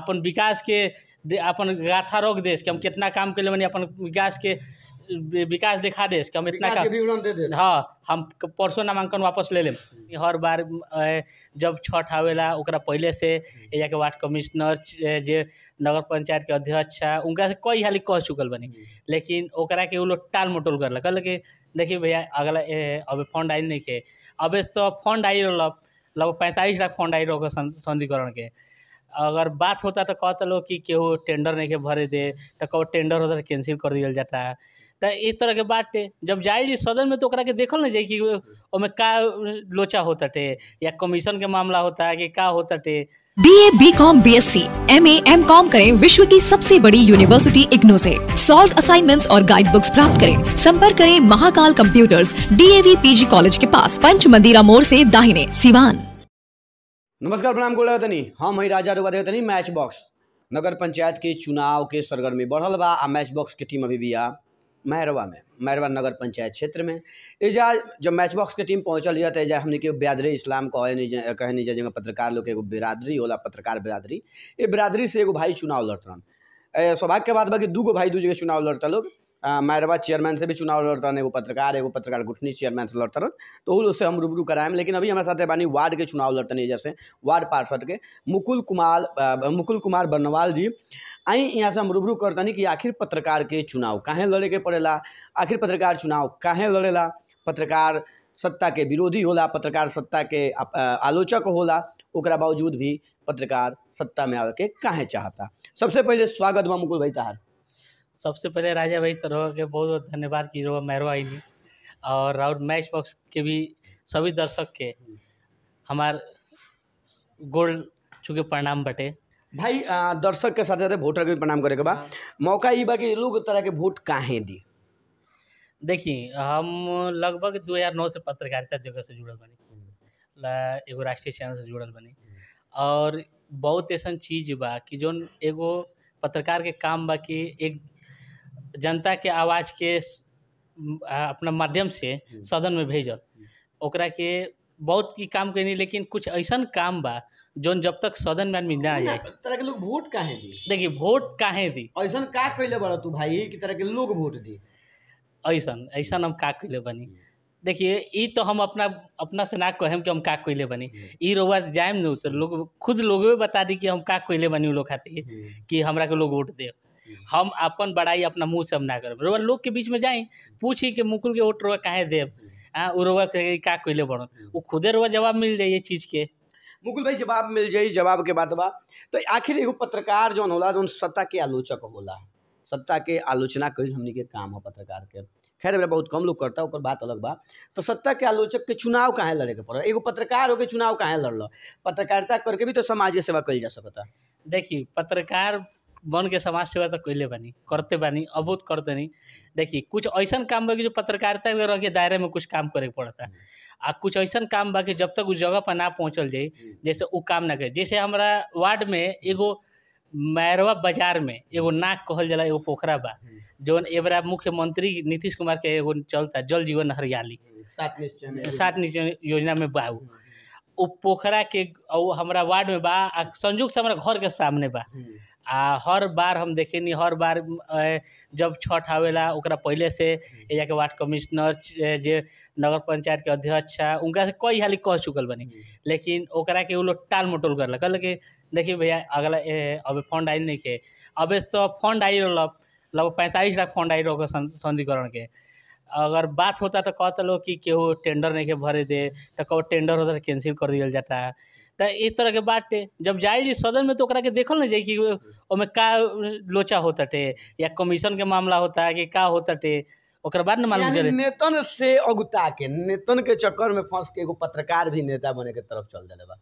अपन विकास के अपन गाथा रोक देश के हम कितना काम कर ले अपन विकास के विकास दिखा देश हम इतना काम हाँ हम परसों नामांकन वापस ले लें हर बार जब छठ आवेला ओकरा पहले से के वार्ड कमिश्नर जे नगर पंचायत के अध्यक्ष है उनका से कई हाली कह चुकल बनी लेकिन ओकरा के वो लोग टाल मटोल कर कहल कि देखिए भैया अगला तो अब फंड आई नहीं के अब तो फंड आई रहा लगभग पैंतालीस लाख फंड आई रहा संधिकरण के अगर बात होता तो कहते लोग कि केहू टेंडर नहीं के भरे दे तो कहो टेंडर होता है तो कैंसिल कर दिया जाता है तो इस तरह के बात जब जाए जी सदन में तो ओकरा के देखल ना जाए कि उसमें का लोचा होता टे या कमीशन के मामला होता है कि का होता टे B A B Com B S C M A M Com करें विश्व की सबसे बड़ी यूनिवर्सिटी इग्नो से सॉल्व असाइनमेंट्स और गाइड बुक्स प्राप्त करें संपर्क करें Mahakal computers D A V P G college के पास पंच मंदिरा मोड़ ऐसी दाहिने सिवान नमस्कार प्रणाम गोलतनी हम हई राजा रुवादेवतनी मैच बॉक्स नगर पंचायत के चुनाव के सरगर्मी बढ़ल बा आ मैच बॉक्स के टीम अभी भी आ मैरवा में मैरवा नगर पंचायत क्षेत्र में एजा जब मैच बॉक्स के टीम पहुँचल यह तो एजा हमने के ब्यादरे इस्लाम कहे नहीं कहे जैसे पत्रकार लोग एगो बिरादरी होला पत्रकार बिरादरी ए बिरादरी से एगो भाई चुनाव लड़तन सौभाग्य के बात बाकी दूगो भाई दू जगह चुनाव लड़ता लोग मैरवा चेयरमैन से भी चुनाव है एगो पत्रकार एगो पत्रकार गुठनी चेयरमैन से रहा तो उससे हम रूबरू कराएं लेकिन अभी हमारे साथ बानी वार्ड के चुनाव लड़ते हैं जैसे वार्ड पार्षद के मुकुल कुमार मुकुल कुमार बनवाल जी आई यहाँ से हम रूबरू करतनी कि आखिर पत्रकार के चुनाव कहाँ लड़े के पड़ेला आखिर पत्रकार चुनाव कहाँ लड़ेला पत्रकार सत्ता के विरोधी होला पत्रकार सत्ता के आलोचक होला ओकरा बावजूद भी पत्रकार सत्ता में आके कहाँ चाहता सबसे पहले स्वागत बा मुकुल भाई तहार सबसे पहले राजा भाई तरह तो के बहुत बहुत धन्यवाद की रोहा आई ने और और मैच बॉक्स के भी सभी दर्शक के हमार गोल्ड चूँकि प्रणाम बटे भाई दर्शक के साथ साथ वोटर के भी प्रणाम करे के बा हाँ। मौका ये बा कि लोग तरह के वोट काहे दी देखिए हम लगभग 2009 से पत्रकारिता जगह से जुड़ल बनी हम्म। एगो राष्ट्रीय चैनल से जुड़ल बनी और बहुत ऐसा चीज बा कि जो एगो पत्रकार के काम बा कि एक जनता के आवाज़ के अपना माध्यम से सदन में भेजल ओकरा के बहुत ही काम करनी लेकिन कुछ ऐसा काम बा जोन जब तक सदन में आदमी ना जाए तरह के लोग वोट काहे दी देखिए वोट काहे दी ऐसा का कहले बड़ा तू भाई कि तरह के लोग वोट दी ऐसा ऐसा हम का कहले बनी देखिए ई तो हम अपना अपना से ना कहम कि हम का कोयले बनी हम्म। ई रउआ जाए न तो लोग खुद लोगवे बता दी कि हम का कोयले बनी लोग खातिर हम्म। कि हमरा के लोग वोट दे हम्म। हम अपन बड़ाई अपना मुंह से हम ना करब रउआ लोग के बीच में जाए पूछी कि मुकुल के वोट रउआ काहे देव हाँ उ रउआ का कोयले बनो वो खुदे रउआ जवाब मिल जाइए चीज़ के मुकुल भाई जवाब मिल जाए जवाब के बाद बा तो आखिर एगो पत्रकार जो होला जो सत्ता के आलोचक होला सत्ता के आलोचना कर हमने के काम है पत्रकार के खैर मेरा बहुत कम लोग करता है बात अलग बा तो सत्ता के आलोचक के चुनाव कहाँ लड़े के पड़ा एगो पत्रकार होके चुनाव कहाँ लड़ल पत्रकारिता करके भी तो समाज के सेवा कल जा सकता देखिए पत्रकार बन के समाज सेवा तो कैले बानी करते बनी अबूत करते नहीं देखिए कुछ ऐसा काम बाकी जो पत्रकारिता में रह के दायरे में कुछ काम करे पड़ता हम्म। आ कुछ ऐसा काम बा जब तक उस जगह पर ना पहुँचल जाए हम्म। जैसे वो काम ना करे जैसे हमारा वार्ड में एगो मैरवा बाजार में हम्म। एगो नाक कहल जाला एगो पोखरा बा हम्म। जौन एबरा मुख्यमंत्री नीतीश कुमार के एगो चलता जल जीवन हरियाली सात निश्चय योजना में बा हम्म, पोखरा के और हमारा वार्ड में बा संयुक्त से हमारा घर के सामने बा आ हर बार हम देखेनी हर बार जब छठ आवेला ओकरा पहले से हम्म। यहाँ के वार्ड कमिश्नर जे नगर पंचायत के अध्यक्ष है उनका से कई हाली कह चुकल बनी हम्म। लेकिन ओकरा के लोग टाल मटोल कर कल के देखिए भैया अगला अब फंड आई नहीं के अब तो फंड आई रहा लगभग पैंतालीस लाख फंड आई रहा संधिकरण के अगर बात होता तो कहते लोग कि केहू टेंडर नहीं के भरे दे तो कहो टेंडर होता तो कैंसिल कर दिया जाता है तो इस तरह के बात जब जाए जी सदन में तो ओकरा के देखल नहीं जाए कि ओमे का लोचा होता टे या कमीशन के मामला होता है कि का होता टे बाद मालूम नेतन से अगुता के नेतन के चक्कर में फंस के एगो पत्रकार भी नेता बने के तरफ चल दिले बा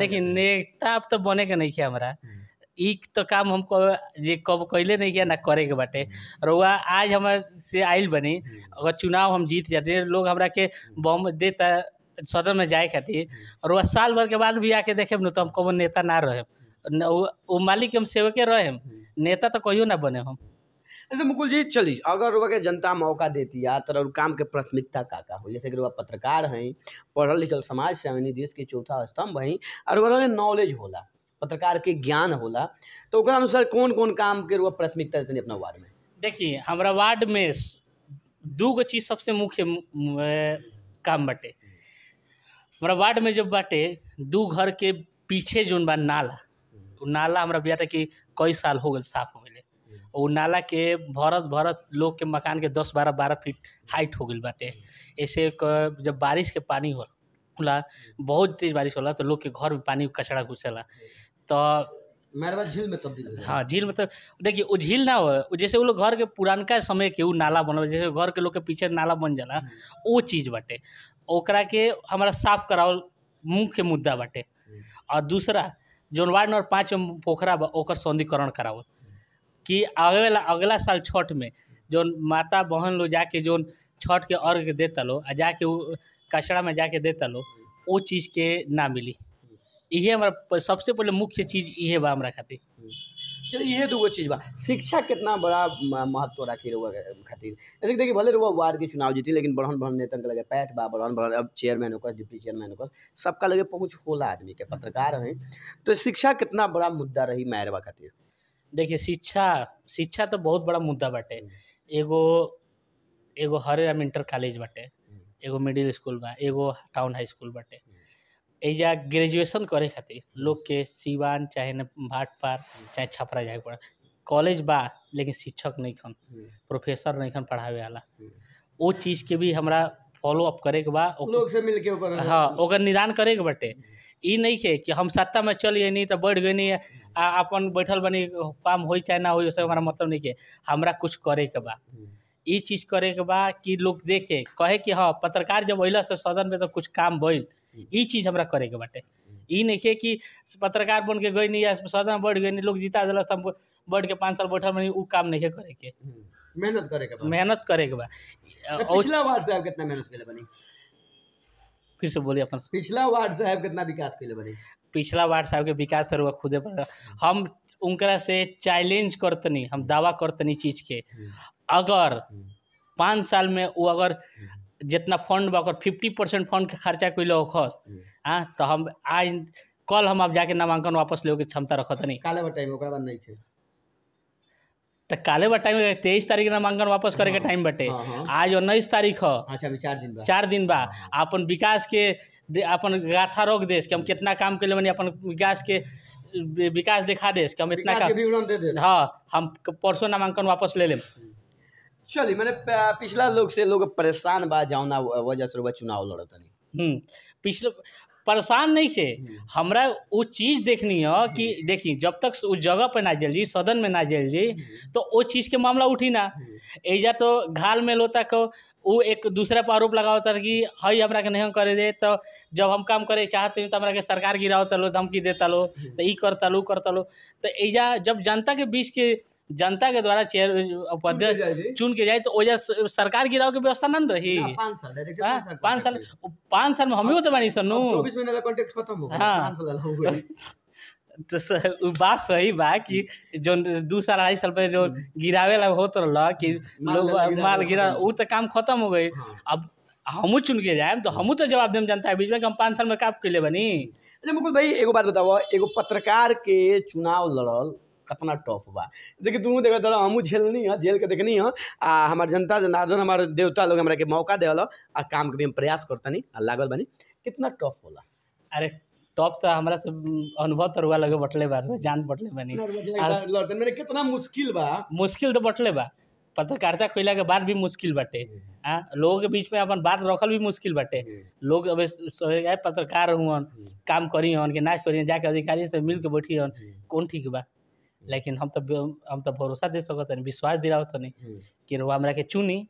लेकिन नेता अब तो बने के नहीं है हमारा हम्म। एक तो काम हम कब कैले नहीं किया ना करे के बाटे हम्म। रउआ आज हमारे आये बनी हम्म। अगर चुनाव हम जीत जाते लोग हमरा के हम्म। बम देता सदन में जाए खातिर और वह साल भर के बाद भी आके देखे न तो हम कौन नेता ना रहे वो मालिक हम सेवके रहे नेता तो कहियो ना बने हम तो मुकुल जी चली अगर के जनता मौका देती है तो काम के प्राथमिकता का का हो जैसे कि वह पत्रकार हैं पढ़ल लिखल समाज से देश के चौथा स्तंभ हैं और नॉलेज होला पत्रकार के ज्ञान होला तो अनुसार कौन कौन काम के रूप प्राथमिकता देते अपना वार्ड में देखिए हमारा वार्ड में दू गो चीज़ सबसे मुख्य काम बटे हमारा वार्ड में जो बटे दू घर के पीछे जो बा नाला तो नाला हमारा बिहार कि कई साल हो गए साफ हो गए वो नाला के भरत भरत लोग के मकान के दस बारह बारह फीट हाइट हो गए बाटे ऐसे जब बारिश के पानी हो बहुत तेज बारिश होला तो लोग के घर में पानी कचरा घुसेला तो मैरवा झील में तब्दील हाँ झील मतलब देखिए वो झील ना हो जैसे वो लोग घर के पुरानका समय के वो नाला बनल जैसे घर के लोग के पीछे नाला बन जाला हम्म। वो चीज़ बाटे ओकरा के हमारा साफ कराओ मुख्य मुद्दा बाटे हम्म। और दूसरा जौन वार्ड नंबर पाँच में पोखरा बा सौंदीकरण कराओ कि वाला अगला साल छठ में जौन माता बहन लोग जाके जौन छठ के अर्घ देता लो आ जाके वो कचरा में जाके देता लो हम्म। वो चीज़ के ना मिली इहे हमारा सबसे पहले मुख्य चीज़ ये बा हमारा खातिर चलो ये दूगो चीज़ बा शिक्षा कितना बड़ा महत्व रखी रुआ खातिर ऐसे देखिए भले रुआ वार्ड के चुनाव जीती लेकिन बढ़न बढ़न नेता के लगे पैठ बा बढ़न बढ़न अब चेयरमैन होकर डिप्टी चेयरमैन होकर सबका लगे पहुँच होला आदमी के पत्रकार हैं तो शिक्षा कितना बड़ा मुद्दा रही मायरबा खातिर देखिए शिक्षा शिक्षा तो बहुत बड़ा मुद्दा बाटे हम्म। एगो एगो हरे राम इंटर कॉलेज बाटे हम्म। एगो मिडिल स्कूल बा एगो टाउन हाई स्कूल बाटे एजा ग्रेजुएशन करे खातिर लोग के सीवान चाहे न भाट पार चाहे छपरा जाए पड़ा कॉलेज बा लेकिन शिक्षक नहीं खन प्रोफेसर नहीं खन पढ़ावे वाला वो चीज़ के भी हमरा फॉलो अप करे के बा लोग से मिल के ऊपर हाँ ओकर निदान करे के बटे ई नहीं के कि हम सत्ता में चल गई नहीं तो बैठ गई नहीं आ अपन बैठल बनी काम हो चाहे ना हो उससे हमारा मतलब नहीं के हमरा कुछ करे के बा ई चीज़ करे के बा कि लोग देखे कहे कि हाँ पत्रकार जब अला से सदन में तो कुछ काम भइल ये हम्म। चीज़ हमारा के बाटे ये हम्म। नहीं कि पत्रकार बन के गई नहीं या सदन में बैठ गई नहीं लोग जीता दिल हम बैठ के पाँच साल बैठल बनी वो काम नहीं करे के हम्म। मेहनत करे के मेहनत करे के कितना मेहनत बनी फिर से बोलिए अपन पिछला वार्ड साहब कितना विकास कैले बनी पिछला वार्ड साहब के विकास सर खुदे पर हम उनकरा से चैलेंज नहीं हम दावा करतनी चीज के अगर पाँच साल में वो अगर जितना फंड बा फिफ्टी परसेंट फंड के खर्चा कैल होखस हम्म। हाँ तो हम आज कल हम आप जाके नामांकन वापस लेवे क्षमता रखत नहीं काले टाइम तो काले टाइम तेईस तारीख नामांकन वापस करे के टाइम हाँ, बटे हाँ, हाँ। आज उन्नीस तारीख हो अच्छा चार दिन बा चार दिन बा अपन विकास के अपन गाथा रोक देस कि हम कितना काम के लिए अपन विकास के विकास दिखा देस कि हम इतना काम हाँ हम परसों नामांकन वापस ले लें चलिए मैंने पिछला लोग से लोग परेशान बा जावना वजह से वह चुनाव लड़त नहीं हम्म, पिछले परेशान नहीं है हम्म। हमरा वो चीज़ देखनी है हम्म। कि देखिए जब तक उस जगह पर ना जल जी सदन में ना जल जी तो वो चीज़ के मामला उठी ना ऐजा तो घाल में लोता को उ एक दूसरे पर आरोप लगावता कि हई हमरा के नहीं करे दे तो जब हम काम करे चाहते तो हमरा के सरकार गिरावता लो धमकी देता लो हम्म। तो ई करता लो करता लो तो ऐजा जब जनता के बीच के जनता के द्वारा चेयर उपाध्यक्ष चुन के जाए तो ओजा सरकार गिराव के व्यवस्था नहीं रही हाँ, पाँच साल पाँच साल में हम तो बानी सर नो चौबीस महीने का कॉन्ट्रैक्ट खत्म हो गया हाँ। तो बात सही बा कि जो दू साल अढ़ाई साल पहले जो हम्म। गिरावे ला होत रहा कि लोग माल गिरा वो तो काम खत्म हो गई हाँ। अब हमू चुन के जाए तो हमू तो जवाब देम जनता बीच में हम पाँच साल में काम कैले बनी अच्छा मुकुल भाई एगो बात बताओ एगो पत्रकार के चुनाव लड़ल कतना टफ बा देखिए तुम देखा दादा हमू झेलनी हाँ झेल के देखनी हाँ आ हमार जनता जनार्दन हमारे देवता लोग हमारे के मौका दिल आ काम के भी हम प्रयास करतनी आ लागल बनी कितना टफ होला अरे टॉप था तो हमारा सब अनुभव तो लगे बटले बार जान बटले बनी कितना मुश्किल बा मुश्किल तो बटले बा पत्रकारिता कैला के बाद भी मुश्किल बाटे हम्म। हाँ लोगों के बीच में अपन बात रखल भी मुश्किल बाटे हम्म। लोग अब पत्रकार हुअन हम्म। काम करी हन कि नाच करी जाके अधिकारी से मिल के बैठी हन कौन ठीक बा लेकिन हम तो हम तो भरोसा दे सकते विश्वास दिलाव तनी कि रो हमरा के चुनी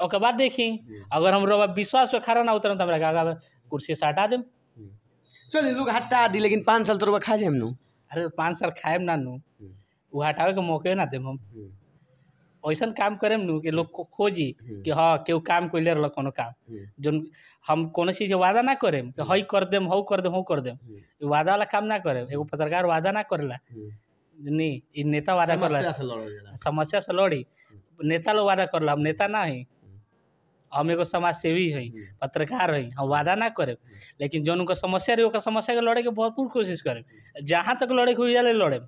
और बाद देखी अगर हम विश्वास पे खड़ा ना उतर तो हमरा कुर्सी से हटा देम चल इन लोग हटा दी लेकिन पाँच साल तो खा जाए अरे पाँच साल खाएम ना नु वो हम्म। हटावे के मौके ना देम हम हम्म। ऐसा काम करेम नु कि लोग को खोजी हम्म। कि हाँ के काम कोई ले रहा कोनो काम जो हम कोनो चीज़ वादा ना करेम कि हई कर देम हऊ कर देम हऊ कर देम वादा वाला काम ना करेम एगो पत्रकार वादा ना ला नहीं नेता वादा करला समस्या से लड़ी नेता लोग वादा करला हम नेता ना ही हम एगो समाज सेवी है हम्म। पत्रकार हई हम वादा ना करे हम्म। लेकिन जो उनका समस्या रही समस्या के लड़े के भरपूर कोशिश करे हम्म। जहाँ तक लड़े के जाए लड़े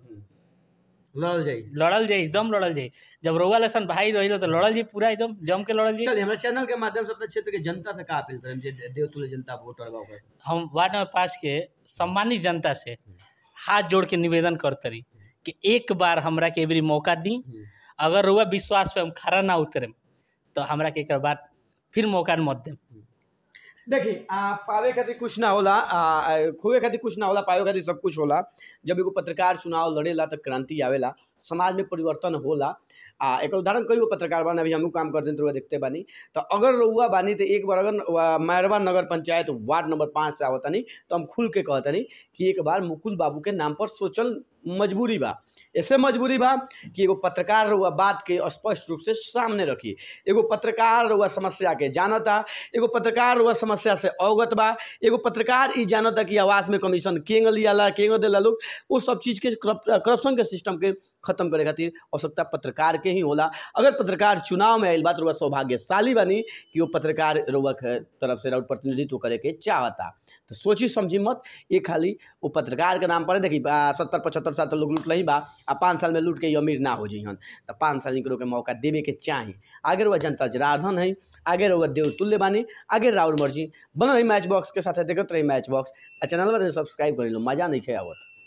लड़ल जाए लड़ल जाई एकदम लड़ल जाए जब रोग लेसन भाई रही तो लड़ल जाए पूरा एकदम जम के लड़ल जाए हमारे चैनल के माध्यम से अपने क्षेत्र के जनता से कहा अपील करें जे देवतुल जनता वोटर हम वार्ड नंबर पाँच के सम्मानित जनता से हाथ जोड़ के निवेदन करतरी कि एक बार हमरा के एवरी मौका दी अगर रउआ विश्वास पे हम खड़ा ना उतरे तो हमरा के एक बार फिर मौका মধ্যে देखिए पावे खातिर कुछ ना होला खोए खातिर कुछ ना होला पावे खातिर सब कुछ होला जब एगो पत्रकार चुनाव लड़ेला तो क्रांति आवेला समाज में परिवर्तन होला आ एक उदाहरण कई पत्रकार बने अभी हमू काम कर दिन रुआ देखते बानी तो अगर रुआ बानी तो एक बार अगर मैरवा नगर पंचायत वार्ड नंबर पाँच से आवतनी तो हम खुल के कहतनी कि एक बार मुकुल बाबू के नाम पर सोचल मजबूरी बा ऐसे मजबूरी बा कि एगो पत्रकार हुआ बात के स्पष्ट रूप से सामने रखी एगो पत्रकार व समस्या के जानता एगो पत्रकार व समस्या से अवगत बा एगो पत्रकार ये जानता कि आवास में कमीशन केंग लियाला केंग देला लोग वो सब चीज़ के करप्शन के सिस्टम के खत्म करे खातिर आवश्यकता पत्रकार के ही होला अगर पत्रकार चुनाव में आएल बात रुआ सौभाग्यशाली बनी कि वो पत्रकार रुआ तरफ से राउट प्रतिनिधित्व करे के चाहता तो सोची समझी मत ये खाली वो पत्रकार के नाम पर देखी सत्तर पचहत्तर साल तो लोग लुट नहीं बा आ पाँच साल में लूट के अमीर ना हो जाइन तो पाँच साल निकलो के मौका देवे के चाहिए आगे वह जनता जराधन है आगे वह देव तुल्य बानी आगे राहुल मर्जी बनल है मैच बॉक्स के साथ देखते रहे मैच बॉक्स आ चैनल पर सब्सक्राइब कर लो मजा नहीं खे आवत